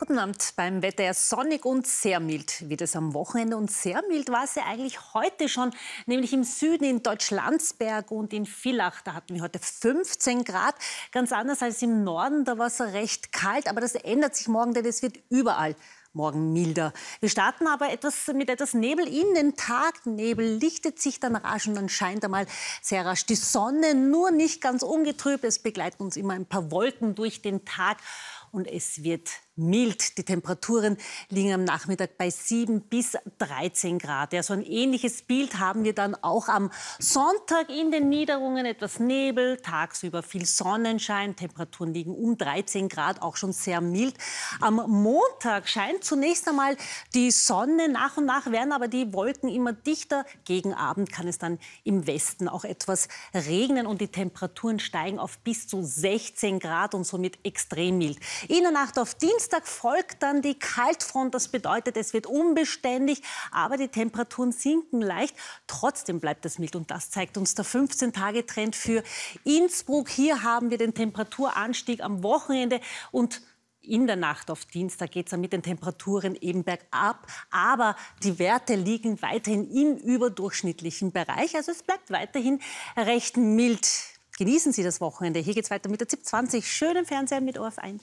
Guten Abend beim Wetter. Ja, sonnig und sehr mild wird es am Wochenende. Und sehr mild war es ja eigentlich heute schon, nämlich im Süden in Deutschlandsberg und in Villach. Da hatten wir heute 15 Grad. Ganz anders als im Norden, da war es recht kalt. Aber das ändert sich morgen, denn es wird überall morgen milder. Wir starten aber etwas mit etwas Nebel in den Tag. Nebel lichtet sich dann rasch und dann scheint einmal sehr rasch die Sonne, nur nicht ganz ungetrübt. Es begleiten uns immer ein paar Wolken durch den Tag und es wird mild. Die Temperaturen liegen am Nachmittag bei 7 bis 13 Grad. Ja, so ein ähnliches Bild haben wir dann auch am Sonntag in den Niederungen. Etwas Nebel, tagsüber viel Sonnenschein. Temperaturen liegen um 13 Grad, auch schon sehr mild. Am Montag scheint zunächst einmal die Sonne. Nach und nach werden aber die Wolken immer dichter. Gegen Abend kann es dann im Westen auch etwas regnen und die Temperaturen steigen auf bis zu 16 Grad und somit extrem mild. In der Nacht auf Dienstag Dienstag folgt dann die Kaltfront. Das bedeutet, es wird unbeständig, aber die Temperaturen sinken leicht. Trotzdem bleibt es mild und das zeigt uns der 15-Tage-Trend für Innsbruck. Hier haben wir den Temperaturanstieg am Wochenende und in der Nacht auf Dienstag geht es dann mit den Temperaturen eben bergab. Aber die Werte liegen weiterhin im überdurchschnittlichen Bereich. Also es bleibt weiterhin recht mild. Genießen Sie das Wochenende. Hier geht es weiter mit der ZIP 20. Schönen Fernseher mit ORF 1.